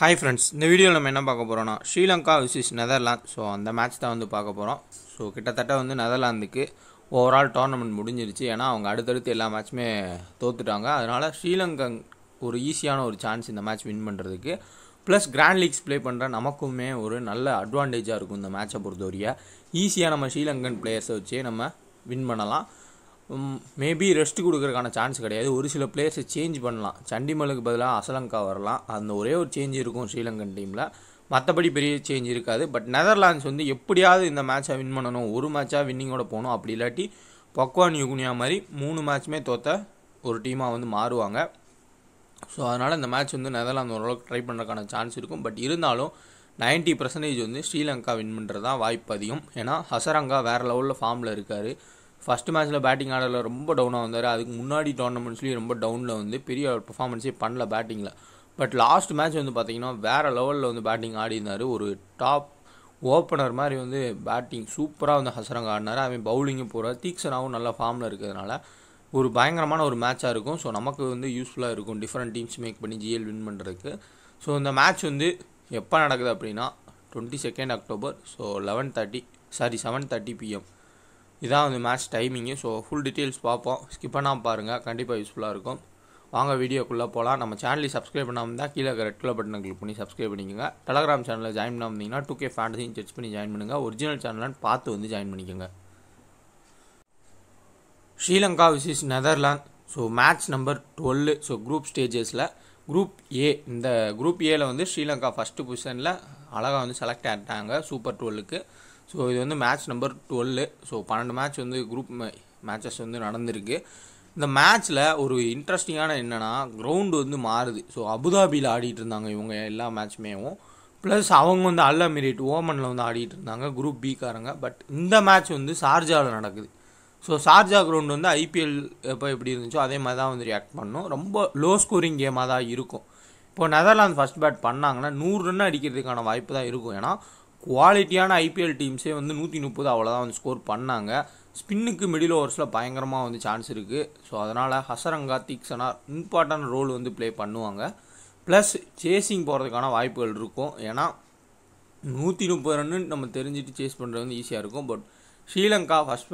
hi friends இந்த வீடியோவில் நம்ம என்ன பார்க்க போகிறோம்னா ஸ்ரீலங்கா விசிஸ் நெதர்லாந்து ஸோ அந்த மேட்ச் தான் வந்து பார்க்க போகிறோம் ஸோ கிட்டத்தட்ட வந்து நெதர்லாந்துக்கு ஓவரால் டோர்னமெண்ட் முடிஞ்சிருச்சு ஏன்னா அவங்க அடுத்தடுத்து எல்லா மேட்ச்சுமே தோத்துட்டாங்க அதனால் ஸ்ரீலங்கன் ஒரு ஈஸியான ஒரு சான்ஸ் இந்த மேட்ச் வின் பண்ணுறதுக்கு ப்ளஸ் கிராண்ட் லீக்ஸ் ப்ளே பண்ணுற நமக்குமே ஒரு நல்ல அட்வான்டேஜாக இருக்கும் இந்த மேட்ச்சை பொறுத்தவரைய ஈஸியாக நம்ம ஸ்ரீலங்கன் பிளேயர்ஸை வச்சே நம்ம வின் பண்ணலாம் மேபி ரெஸ்ட் கொடுக்குறக்கான சான்ஸ் கிடையாது ஒரு சில பிளேயர்ஸை சேஞ்ச் பண்ணலாம் சண்டிமலுக்கு பதிலாக அசலங்கா வரலாம் அந்த ஒரே ஒரு சேஞ்ச் இருக்கும் ஸ்ரீலங்கன் டீமில் மற்றபடி பெரிய சேஞ்ச் இருக்காது பட் நெதர்லாண்ட்ஸ் வந்து எப்படியாவது இந்த மேட்ச்சை வின் பண்ணணும் ஒரு மேட்சாக வின்னிங்கோட போகணும் அப்படி இல்லாட்டி பக்வான் யுகுனியா மாதிரி மூணு மேட்ச்சுமே தோற்ற ஒரு டீமாக வந்து மாறுவாங்க ஸோ அதனால் இந்த மேட்ச் வந்து நெதர்லாந்து ஓரளவுக்கு ட்ரை பண்ணுறதுக்கான சான்ஸ் இருக்கும் பட் இருந்தாலும் நைன்ட்டி பர்சன்டேஜ் வந்து ஸ்ரீலங்கா வின் பண்ணுறது தான் வாய்ப்பு அதிகம் ஏன்னா ஹசரங்கா வேறு லெவலில் ஃபார்மில் இருக்கார் ஃபஸ்ட்டு மேட்ச்சில் பேட்டிங் ஆடலில் ரொம்ப டவுனாக வந்தார் அதுக்கு முன்னாடி டோர்னமெண்ட்ஸ்லேயும் ரொம்ப டவுனில் வந்து பெரிய பர்ஃபார்மன்ஸே பண்ணல பேட்டிங்கில் பட் லாஸ்ட் மேட்ச் வந்து பார்த்திங்கன்னா வேறு லெவலில் வந்து பேட்டிங் ஆடினார் ஒரு டாப் ஓப்பனர் மாதிரி வந்து பேட்டிங் சூப்பராக வந்து ஹசரங்க ஆடினார் அவன் பவுலிங்கும் போகிறார் தீக்ஸனாகவும் நல்லா ஃபார்மில் இருக்கிறதுனால ஒரு பயங்கரமான ஒரு மேட்சாக இருக்கும் ஸோ நமக்கு வந்து யூஸ்ஃபுல்லாக இருக்கும் டிஃப்ரெண்ட் டீம்ஸ் மேக் பண்ணி ஜிஎல் வின் பண்ணுறதுக்கு ஸோ இந்த மேட்ச் வந்து எப்போ நடக்குது அப்படின்னா twenty second October so eleven thirty sorry seven thirty PM இதான் வந்து match timing so full details பார்ப்போம் ஸ்கிப் பண்ணாமல் பாருங்கள் கண்டிப்பாக யூஸ்ஃபுல்லாக இருக்கும் வாங்க வீடியோக்குள்ளே போகலாம் நம்ம சேனலில் சப்ஸ்கிரைப் பண்ணாமல் இருந்தால் கீழே ரெட் கலர் பட்டனை கிளிக் பண்ணி சப்ஸ்கிரைப் பண்ணிக்கோங்க டெலகிராம் சேனலில் ஜாயின் வந்தீங்கன்னா டூ கே ஃபேண்டசின்னு சர்ச் பண்ணி ஜாயின் பண்ணுங்கள் ஒரிஜினல் சேனலான்னு பார்த்து வந்து ஜாயின் பண்ணிக்கோங்க Sri Lanka versus Netherlands so match number twelve so group ஸ்டேஜஸில் குரூப் ஏ இந்த குரூப் ஏல வந்து ஸ்ரீலங்கா ஃபஸ்ட்டு பொசிஷனில் அழகாக வந்து செலக்ட் ஆகிட்டாங்க சூப்பர் டுவெலுக்கு ஸோ இது வந்து மேட்ச் நம்பர் டுவெல்லு ஸோ பன்னெண்டு மேட்ச் வந்து குரூப் மேட்சஸ் வந்து நடந்திருக்கு இந்த மேட்ச்சில் ஒரு இன்ட்ரெஸ்டிங்கான என்னென்னா கிரவுண்டு வந்து மாறுது ஸோ அபுதாபியில் ஆடிட்டு இருந்தாங்க இவங்க எல்லா மேட்ச்சுமேவும் ப்ளஸ் அவங்க வந்து அல்ல மிரிட் ஓமனில் வந்து ஆடிட்டு இருந்தாங்க குரூப் பிக்காரங்க பட் இந்த மேட்ச் வந்து ஷார்ஜாவில் நடக்குது ஸோ ஷார்ஜா கிரவுண்ட் வந்து ஐபிஎல் எப்போ எப்படி இருந்துச்சோ அதே மாதிரி தான் வந்து ரியாக்ட் பண்ணும் ரொம்ப லோ ஸ்கோரிங் கேமாக தான் இருக்கும் இப்போ நெதர்லாந்து ஃபஸ்ட் பேட் பண்ணாங்கன்னா நூறு ரன் அடிக்கிறதுக்கான வாய்ப்பு தான் இருக்கும் ஏன்னா குவாலிட்டியான ஐபிஎல் டீம்ஸே வந்து நூற்றி முப்பது அவ்வளோதான் வந்து ஸ்கோர் பண்ணாங்க ஸ்பின்னுக்கு மிடில் ஓவர்ஸில் பயங்கரமாக வந்து சான்ஸ் இருக்குது ஸோ அதனால் ஹசரங்கா தீக்ஷனா இம்பார்ட்டன்ட் ரோல் வந்து ப்ளே பண்ணுவாங்க ப்ளஸ் சேசிங் போகிறதுக்கான வாய்ப்புகள் இருக்கும் ஏன்னா நூற்றி முப்பது ரன்னு நம்ம தெரிஞ்சுட்டு சேஸ் பண்ணுறது வந்து ஈஸியாக இருக்கும் but Sri Lanka first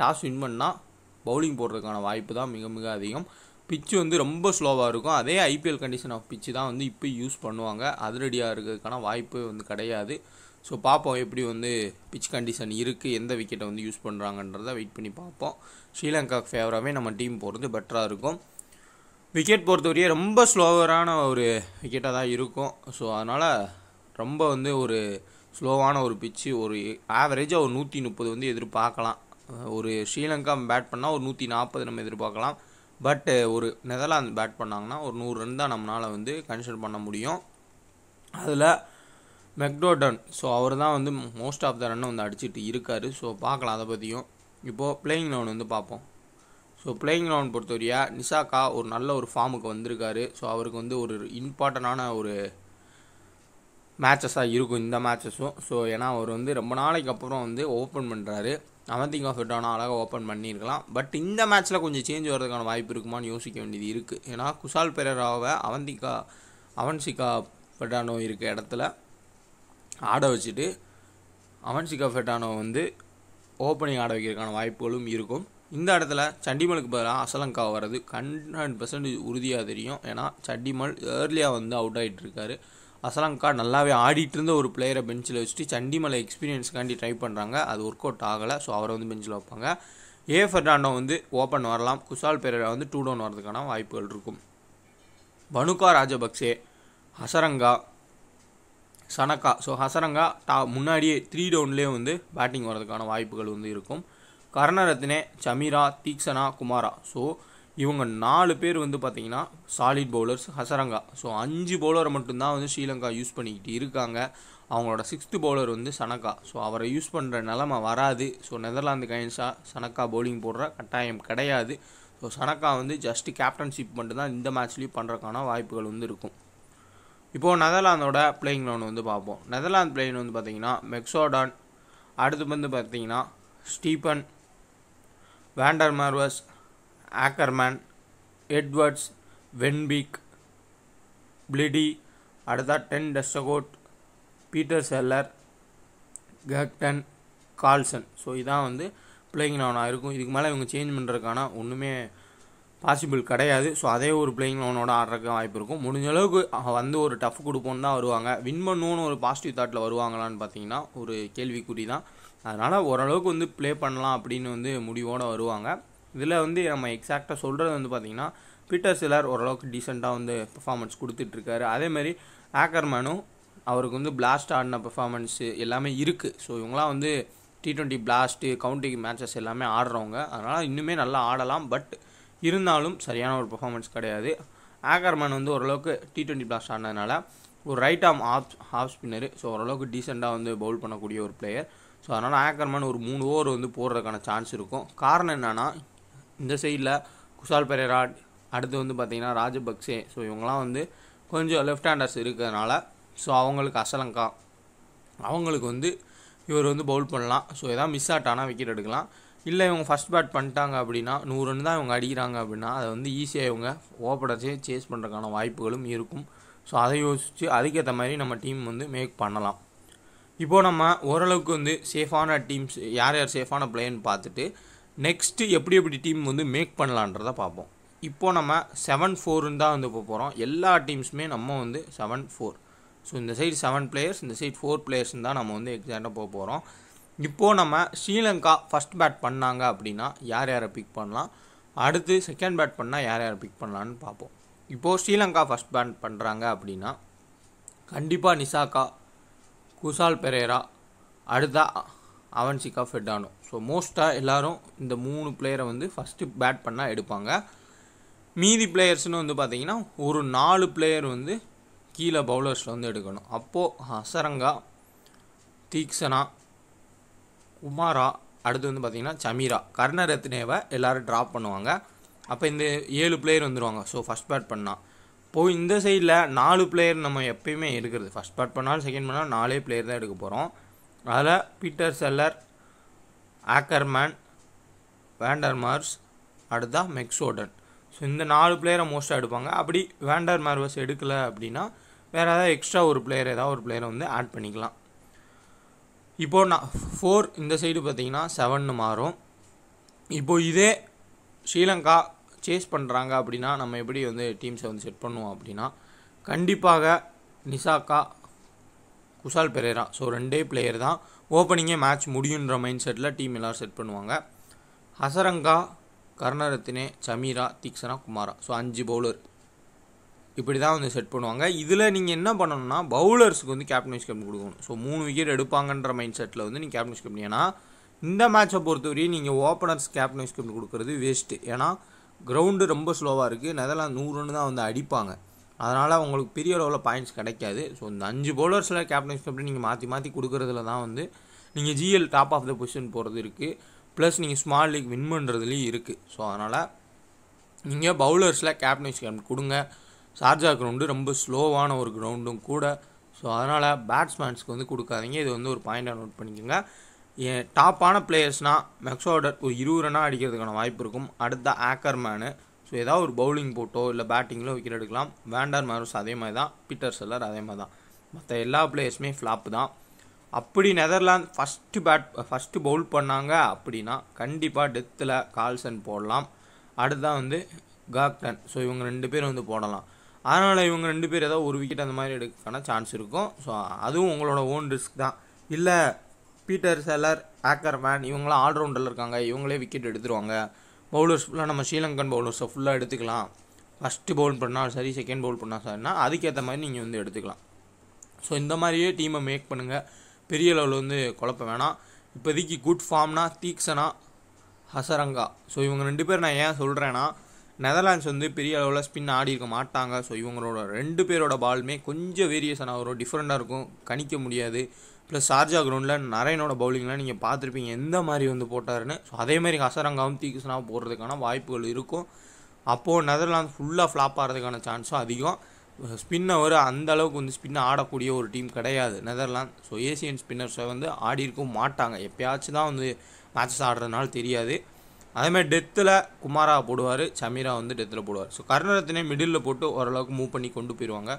toss win பண்ணால் பவுலிங் போடுறதுக்கான வாய்ப்பு தான் மிக மிக அதிகம் பிச்சு வந்து ரொம்ப ஸ்லோவாக இருக்கும் அதே ஐபிஎல் கண்டிஷன் ஆஃப் பிச்சு தான் வந்து இப்போ யூஸ் பண்ணுவாங்க அதிரடியாக இருக்கிறதுக்கான வாய்ப்பு வந்து கிடையாது ஸோ பார்ப்போம் எப்படி வந்து பிச் கண்டிஷன் இருக்குது எந்த விக்கெட்டை வந்து யூஸ் பண்ணுறாங்கன்றத வெயிட் பண்ணி பார்ப்போம் ஸ்ரீலங்கா ஃபேவராகவே நம்ம டீம் போகிறது பெட்டராக இருக்கும் விக்கெட் பொறுத்தவரையே ரொம்ப ஸ்லோவரான ஒரு விக்கெட்டாக தான் இருக்கும் ஸோ அதனால் ரொம்ப வந்து ஒரு ஸ்லோவான ஒரு பிச்சு ஒரு ஆவரேஜாக ஒரு நூற்றி முப்பது வந்து எதிர்பார்க்கலாம் ஒரு ஸ்ரீலங்கா பேட் பண்ணால் ஒரு நூற்றி நாற்பது நம்ம எதிர்பார்க்கலாம் பட் ஒரு நெதர்லாந்து பேட் பண்ணாங்கன்னா ஒரு நூறு ரன் தான் நம்மளால் வந்து கன்சிடர் பண்ண முடியும் அதில் மெக்டோடன் ஸோ அவர் தான் வந்து மோஸ்ட் ஆஃப் த ரன்னை வந்து அடிச்சுட்டு இருக்கார் ஸோ பார்க்கலாம் அதை பற்றியும் இப்போது பிளேயிங் லவுன் வந்து பார்ப்போம் ஸோ பிளேயிங் லவுன் பொறுத்தவரையா நிசாக்கா ஒரு நல்ல ஒரு ஃபார்முக்கு வந்திருக்காரு ஸோ அவருக்கு வந்து ஒரு இம்பார்ட்டண்டான ஒரு மேட்சஸாக இருக்கும் இந்த மேட்சஸும் ஸோ ஏன்னா அவர் வந்து ரொம்ப நாளைக்கு அப்புறம் வந்து ஓப்பன் பண்ணுறாரு அவந்திங் ஆஃப் இட்டானா அழகாக ஓப்பன் பண்ணியிருக்கலாம் பட் இந்த மேட்ச்சில் கொஞ்சம் சேஞ்ச் வர்றதுக்கான வாய்ப்பு இருக்குமான்னு யோசிக்க வேண்டியது இருக்குது ஏன்னா குஷால் பெரராவை அவந்திகா அவன்சிகா பட்டானோ இருக்க இடத்துல ஆட வச்சுட்டு அவன்சிகா ஃபெட்டானோ வந்து ஓப்பனிங் ஆட வைக்கிறதுக்கான வாய்ப்புகளும் இருக்கும் இந்த இடத்துல சண்டிமலுக்கு பதிலாக அசலங்கா வர்றது ஹண்ட்ரட் பர்சன்டேஜ் உறுதியாக தெரியும் ஏன்னா சண்டிமல் ஏர்லியாக வந்து அவுட் ஆகிட்டு இருக்காரு அசலங்கா நல்லாவே ஆடிட்டு இருந்த ஒரு பிளேயரை பெஞ்சில் வச்சுட்டு சண்டிமலை எக்ஸ்பீரியன்ஸ்க்காண்டி ட்ரை பண்ணுறாங்க அது ஒர்க் அவுட் ஆகலை ஸோ அவரை வந்து பெஞ்சில் வைப்பாங்க ஏ ஃபெர்னாண்டோ வந்து ஓப்பன் வரலாம் குசால் பெரேரா வந்து டூ டவுன் வரதுக்கான வாய்ப்புகள் இருக்கும் பனுகா ராஜபக்சே அசரங்கா சனக்கா ஸோ ஹசரங்கா டா முன்னாடியே த்ரீ டவுன்லேயே வந்து பேட்டிங் வரதுக்கான வாய்ப்புகள் வந்து இருக்கும் கர்ணரத்னே சமீரா தீக்ஷனா குமாரா ஸோ இவங்க நாலு பேர் வந்து பார்த்திங்கன்னா சாலிட் பவுலர்ஸ் ஹசரங்கா ஸோ அஞ்சு பவுலரை மட்டும்தான் வந்து ஸ்ரீலங்கா யூஸ் பண்ணிக்கிட்டு இருக்காங்க அவங்களோட சிக்ஸ்த்து பவுலர் வந்து சனக்கா ஸோ அவரை யூஸ் பண்ணுற நிலமை வராது ஸோ நெதர்லாந்து கைன்ஸாக சனக்கா பவுலிங் போடுற கட்டாயம் கிடையாது ஸோ சனக்கா வந்து ஜஸ்ட்டு கேப்டன்ஷிப் மட்டும்தான் இந்த மேட்ச்லேயும் பண்ணுறக்கான வாய்ப்புகள் வந்து இருக்கும் இப்போது நெதர்லாந்தோட பிளேயிங் லோன் வந்து பார்ப்போம் நெதர்லாந்து பிளேயிங் வந்து பார்த்திங்கன்னா மெக்ஸோடான் அடுத்து வந்து பார்த்திங்கன்னா Stephan van der Merwe Ackermann Edwards van Beek பிளிடி அடுத்தா டென் டெஸ்டகோட் பீட்டர் செல்லர் கக்டன் கால்சன் ஸோ இதான் வந்து பிளேயிங் லோனாக இருக்கும் இதுக்கு மேலே இவங்க சேஞ்ச் பண்ணுறதுக்கான ஒன்றுமே பாசிபிள் கிடையாது ஸோ அதே ஒரு பிளேயிங் லோனோட ஆடுறதுக்கு வாய்ப்பு இருக்கும் முடிஞ்ச அளவுக்கு வந்து ஒரு டஃப் கொடுப்போன்னு தான் வருவாங்க வின் பண்ணுவோன்னு ஒரு பாசிட்டிவ் தாட்டில் வருவாங்களான்னு பார்த்தீங்கன்னா ஒரு கேள்விக்குறி தான் அதனால் ஓரளவுக்கு வந்து ப்ளே பண்ணலாம் அப்படின்னு வந்து முடிவோடு வருவாங்க இதில் வந்து நம்ம எக்ஸாக்டாக சொல்கிறது வந்து பார்த்திங்கன்னா பீட்டர் சிலர் ஓரளவுக்கு டீசெண்டாக வந்து பெர்ஃபார்மன்ஸ் கொடுத்துட்ருக்காரு அதேமாதிரி ஆக்கர்மேனும் அவருக்கு வந்து பிளாஸ்ட் ஆடின பெர்ஃபார்மன்ஸு எல்லாமே இருக்குது ஸோ இவங்களாம் வந்து T twenty blast counting matches எல்லாமே ஆடுறவங்க அதனால் இன்னுமே நல்லா ஆடலாம் பட் இருந்தாலும் சரியான ஒரு பர்ஃபார்மன்ஸ் கிடையாது ஆகர்மேன் வந்து ஓரளவுக்கு டி ட்வெண்ட்டி பிளாஸ்ட் ஆனதுனால ஒரு ரைட் ஆம் ஆஃப் ஹாஃப் ஸ்பின்னர் ஸோ ஓரளவுக்கு டீசெண்டாக வந்து பவுல் பண்ணக்கூடிய ஒரு பிளேயர் ஸோ அதனால் ஆக்கர்மேன் ஒரு மூணு ஓவர் வந்து போடுறதுக்கான சான்ஸ் இருக்கும் காரணம் என்னென்னா இந்த சைடில் குஷால் பெரேரா அடுத்து வந்து பார்த்திங்கன்னா ராஜபக்சே ஸோ இவங்களாம் வந்து கொஞ்சம் லெஃப்ட் ஹேண்டர்ஸ் இருக்கிறதுனால ஸோ அவங்களுக்கு அசலங்கா அவங்களுக்கு வந்து இவர் வந்து பவுல் பண்ணலாம் ஸோ எதாவது மிஸ் ஆட் ஆனால் விக்கெட் எடுக்கலாம் இல்லை இவங்க ஃபஸ்ட் பேட் பண்ணிட்டாங்க அப்படின்னா நூறு ரன் தான் இவங்க அடிக்கிறாங்க அப்படின்னா அதை வந்து ஈஸியாக இவங்க ஓப்பனர்ஸே சேஸ் பண்ணுறதுக்கான வாய்ப்புகளும் இருக்கும் ஸோ அதை யோசித்து அதுக்கேற்ற மாதிரி நம்ம டீம் வந்து மேக் பண்ணலாம் இப்போது நம்ம ஓரளவுக்கு வந்து சேஃபான டீம்ஸ் யார் யார் சேஃபான பிளேயர்னு பார்த்துட்டு நெக்ஸ்ட்டு எப்படி எப்படி டீம் வந்து மேக் பண்ணலான்றதை பார்ப்போம் இப்போது நம்ம செவன் ஃபோருன்னு தான் வந்து இப்போ போகிறோம் எல்லா டீம்ஸுமே நம்ம வந்து செவன் ஃபோர் ஸோ இந்த சைடு செவன் பிளேயர்ஸ் இந்த சைடு ஃபோர் பிளேயர்ஸ்னு தான் நம்ம வந்து எக்ஸாக்டாக போக போகிறோம் இப்போது நம்ம ஸ்ரீலங்கா ஃபஸ்ட் பேட் பண்ணாங்க அப்படின்னா யார் யாரை பிக் பண்ணலாம் அடுத்து செகண்ட் பேட் பண்ணால் யார் யாரை பிக் பண்ணலான்னு பார்ப்போம் இப்போது ஸ்ரீலங்கா ஃபஸ்ட் பேட் பண்ணுறாங்க அப்படின்னா கண்டிப்பாக நிசாக்கா குசால் பெரேரா அடுத்தா அவன்சிகா ஃபெட்டானோ ஸோ மோஸ்ட்டாக எல்லோரும் இந்த மூணு பிளேயரை வந்து ஃபஸ்ட்டு பேட் பண்ணால் எடுப்பாங்க மீதி பிளேயர்ஸ்னு வந்து பார்த்திங்கன்னா ஒரு நாலு பிளேயர் வந்து கீழே பவுலர்ஸில் வந்து எடுக்கணும் அப்போது ஹசரங்கா தீக்ஷனா உமாரா அடுத்து வந்து பார்த்திங்கன்னா சமீரா கர்ணரத்னேவை எல்லோரும் ட்ராப் பண்ணுவாங்க அப்போ இந்த ஏழு பிளேயர் வந்துடுவாங்க ஸோ ஃபஸ்ட் பேட் பண்ணால் இப்போது இந்த சைடில் நாலு பிளேயர் நம்ம எப்பயுமே எடுக்கிறது ஃபஸ்ட் பேட் பண்ணாலும் செகண்ட் பண்ணாலும் நாலே பிளேயர் தான் எடுக்க போகிறோம் அதில் Pieter Seelaar Ackermann van der Merwe அடுத்தா மெக்ஸோடன் ஸோ இந்த நாலு பிளேயரை மோஸ்ட்டாக எடுப்பாங்க அப்படி வேண்டர் மார்வஸ் எடுக்கலை அப்படின்னா வேறு ஏதாவது எக்ஸ்ட்ரா ஒரு பிளேயர் ஏதாவது ஒரு பிளேயரை வந்து ஆட் பண்ணிக்கலாம் இப்போது நான் ஃபோர் இந்த சைடு பார்த்தீங்கன்னா செவன்னு மாறும் இப்போது இதே ஸ்ரீலங்கா சேஸ் பண்ணுறாங்க அப்படின்னா நம்ம எப்படி வந்து டீம்ஸை வந்து செட் பண்ணுவோம் அப்படின்னா கண்டிப்பாக நிசாக்கா குஷால் பெரேரா ஸோ ரெண்டே பிளேயர் தான் ஓப்பனிங்கே மேட்ச் முடியுன்ற மைண்ட் செட்டில் டீம் எல்லோரும் செட் பண்ணுவாங்க ஹசரங்கா கர்ணரத்தினே சமீரா தீக்ஷனா குமாரா ஸோ அஞ்சு பவுலர் இப்படி தான் வந்து செட் பண்ணுவாங்க இதில் நீங்கள் என்ன பண்ணணும்னா பவுலர்ஸுக்கு வந்து கேப்டன் வைஸ் கம்பெனி கொடுக்கணும் ஸோ மூணு விக்கெட் எடுப்பாங்கன்ற மைண்ட் செட்டில் வந்து நீங்கள் கேப்டன் வைஸ் கம்பெனி ஏன்னா இந்த மேட்சை பொறுத்தவரையும் நீங்கள் ஓப்பனர்ஸ் கேப்டன் வைஸ் கம்பெனி கொடுக்குறது வேஸ்ட்டு ஏன்னா கிரவுண்டு ரொம்ப ஸ்லோவாக இருக்குது நெதெல்லாம் நூறு தான் வந்து அடிப்பாங்க அதனால் அவங்களுக்கு பெரிய அளவில் பாயிண்ட்ஸ் கிடைக்காது ஸோ இந்த அஞ்சு பவுலர்ஸில் கேப்டன் வைஸ் கம்பெனி நீங்கள் மாற்றி மாற்றி கொடுக்குறதுல தான் வந்து நீங்கள் GL top of the position போகிறது இருக்குது ப்ளஸ் நீங்கள் ஸ்மால் லீக் வின் பண்ணுறதுலேயும் இருக்குது ஸோ அதனால் நீங்கள் பவுலர்ஸில் கேப்டன் வைஸ் கம்பெனி கொடுங்க சார்ஜா கிரவுண்டு ரொம்ப ஸ்லோவான ஒரு கிரவுண்டும் கூட ஸோ அதனால் பேட்ஸ்மேன்ஸ்க்கு வந்து கொடுக்காதீங்க இது வந்து ஒரு பாயிண்டாக நோட் பண்ணிக்கோங்க டாப்பான பிளேயர்ஸ்னால் மெக்ஸோடர் ஒரு இருபது ரன்னாக அடிக்கிறதுக்கான வாய்ப்பு இருக்கும் அடுத்த ஆக்கர் மேனு ஸோ ஏதாவது ஒரு பவுலிங் போட்டோ இல்லை பேட்டிங்கிலோ விக்கெட் எடுக்கலாம் வேண்டார் மேரோஸ் அதே மாதிரி தான் பீட்டர் செல்லர் அதே மாதிரி தான் மற்ற எல்லா பிளேயர்ஸுமே ஃப்ளாப் தான் அப்படி Netherlands first bat first bowl பண்ணாங்க அப்படின்னா கண்டிப்பாக டெத்தில் கால்சன் போடலாம் அடுத்தான் வந்து காக்டன் ஸோ இவங்க ரெண்டு பேரும் வந்து போடலாம் அதனால் இவங்க ரெண்டு பேர் ஏதாவது ஒரு விக்கெட் அந்த மாதிரி எடுக்கான சான்ஸ் இருக்கும் ஸோ அதுவும் உங்களோட ஓன் ரிஸ்க் தான் இல்லை பீட்டர் செல்லர் ஆக்கர் மேன் இவங்களாம் ஆல்ரவுண்டரில் இருக்காங்க இவங்களே விக்கெட் எடுத்துருவாங்க பவுலர்ஸ் ஃபுல்லாக நம்ம ஸ்ரீலங்கன் பவுலர்ஸை ஃபுல்லாக எடுத்துக்கலாம் ஃபஸ்ட்டு பவுல் பண்ணால் சரி செகண்ட் பவுல் பண்ணால் சரினா அதுக்கேற்ற மாதிரி நீங்கள் வந்து எடுத்துக்கலாம் ஸோ இந்த மாதிரியே டீமை மேக் பண்ணுங்கள் பெரிய லெவலில் வந்து குழப்பம் வேணாம் இப்போதைக்கு குட் ஃபார்ம்னா தீக்ஷனா ஹசரங்கா ஸோ இவங்க ரெண்டு பேர் நான் ஏன் சொல்கிறேன்னா நெதர்லாண்ட்ஸ் வந்து பெரிய அளவில் ஸ்பின் ஆடி இருக்க மாட்டாங்க ஸோ இவங்களோட ரெண்டு பேரோட பாலுமே கொஞ்சம் வேரியேஷனாக வரும் டிஃப்ரெண்ட்டாக இருக்கும் கணிக்க முடியாது ப்ளஸ் ஷார்ஜா கிரவுண்டில் நரேனோட பவுலிங்லாம் நீங்கள் பார்த்துருப்பீங்க எந்த மாதிரி வந்து போட்டாருன்னு ஸோ அதே மாதிரி ஹசரங்காவும் தீகிருஷ்ணாவும் போடுறதுக்கான வாய்ப்புகள் இருக்கும் அப்போது நெதர்லாந்து ஃபுல்லாக ஃப்ளாப் ஆகிறதுக்கான சான்ஸும் அதிகம் ஸ்பின்னை ஒரு அந்த அளவுக்கு வந்து ஸ்பின்னை ஆடக்கூடிய ஒரு டீம் கிடையாது நெதர்லாந்து ஸோ ஏசியன் ஸ்பின்னர்ஸை வந்து ஆடி இருக்கவும் மாட்டாங்க எப்பயாச்சும் தான் வந்து மேட்சஸ் ஆடுறதுனால தெரியாது அதேமாதிரி டெத்தில் குமாரா போடுவார் சமீரா வந்து டெத்தில் போடுவார் ஸோ கருணரத்னே மிடில் போட்டு ஓரளவுக்கு மூவ் பண்ணி கொண்டு போயிடுவாங்க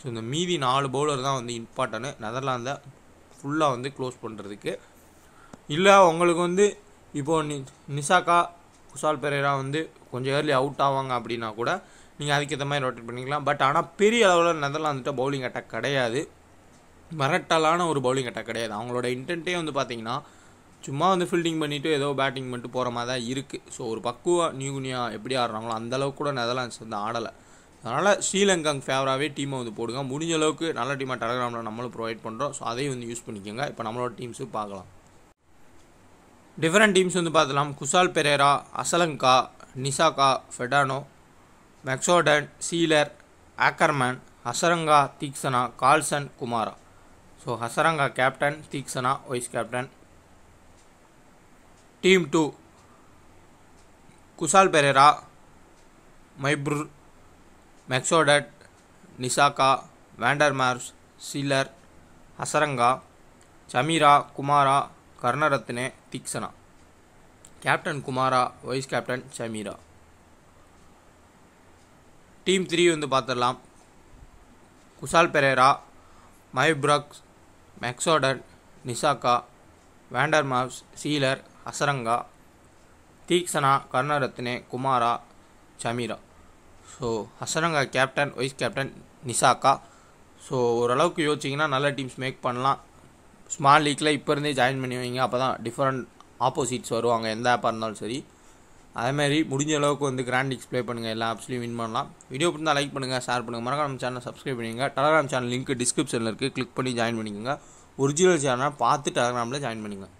ஸோ இந்த மீதி நாலு பவுலர் தான் வந்து இம்பார்ட்டன்னு நெதர்லாந்தை ஃபுல்லாக வந்து க்ளோஸ் பண்ணுறதுக்கு இல்லை அவங்களுக்கு வந்து இப்போது நி நிசாக்கா குசால் பெரேரா வந்து கொஞ்சம் ஏர்லி அவுட் ஆவாங்க அப்படின்னா கூட நீங்கள் அதுக்கேற்ற மாதிரி ரொட்டேட் பண்ணிக்கலாம் பட் ஆனால் பெரிய அளவில் நெதர்லாந்துட்ட பவுலிங் அட்டாக் கிடையாது மிரட்டலான ஒரு பவுலிங் அட்டாக் கிடையாது அவங்களோட இன்டென்ட்டே வந்து பார்த்தீங்கன்னா சும்மா வந்து ஃபீல்டிங் பண்ணிவிட்டு ஏதோ பேட்டிங் பண்ணிட்டு போகிற மாதிரி தான் இருக்குது ஸோ ஒரு பக்குவா குனியா எப்படி ஆடுறாங்களோ அந்தளவுக்கு கூட நெதர்லாண்ட்ஸ் வந்து ஆடலை அதனால் ஸ்ரீலங்காங்க ஃபேவராகவே டீமை வந்து போடுங்க முடிஞ்ச அளவுக்கு நல்ல டீமாக டெலகிராமில் நம்மளும் ப்ரொவைட் பண்ணுறோம் ஸோ அதையும் வந்து யூஸ் பண்ணிக்கோங்க இப்போ நம்மளோட டீம்ஸும் பார்க்கலாம் டிஃப்ரெண்ட் டீம்ஸ் வந்து பார்த்துலாம் Kusal Perera Asalanka Nissanka Fernando Max O'Dowd Seelaar Ackermann Hasaranga Theekshana Klaassen Kumara so Hasaranga captain Theekshana vice captain team two Kusal Perera Myburgh Max O'Dowd Nissanka van der Merwe Seelaar Hasaranga Chameera Kumara Karunaratne Theekshana captain Kumara vice captain Chameera team three வந்து பார்த்துடலாம் Kusal Perera Myburgh Max O'Dowd Nissanka van der Merwe Seelaar Hasaranga Theekshana Karunaratne Kumara Chameera so Hasaranga captain vice captain Nissanka so ஓரளவுக்கு யோசிச்சிங்கன்னா நல்ல டீம்ஸ் மேக் பண்ணலாம் small லீக்கில் இப்போ இருந்தே join பண்ணி வைங்க அப்போ தான் டிஃப்ரெண்ட் ஆப்போசிட்ஸ் வருவாங்க எந்த ஆப்பாக இருந்தாலும் சரி அதேமாதிரி முடிஞ்ச அளவுக்கு வந்து கிராண்ட் ப்ளே பண்ணுங்கள் எல்லா ஆப்ஸ்லையும் வின் பண்ணலாம் வீடியோ பிடிச்சா லைக் பண்ணுங்கள் ஷேர் பண்ணுங்கள் மறக்காம சேனல் சப்ஸ்கிரைப் பண்ணிங்க டெலகிராம் சேனல் லிங்க் டிஸ்கிரிப்ஷனில் இருக்குது கிளிக் பண்ணி ஜாயின் பண்ணிக்கோங்க ஒரிஜினல் சேனல் பார்த்து டெலகிராமில் ஜாயின் பண்ணுங்கள்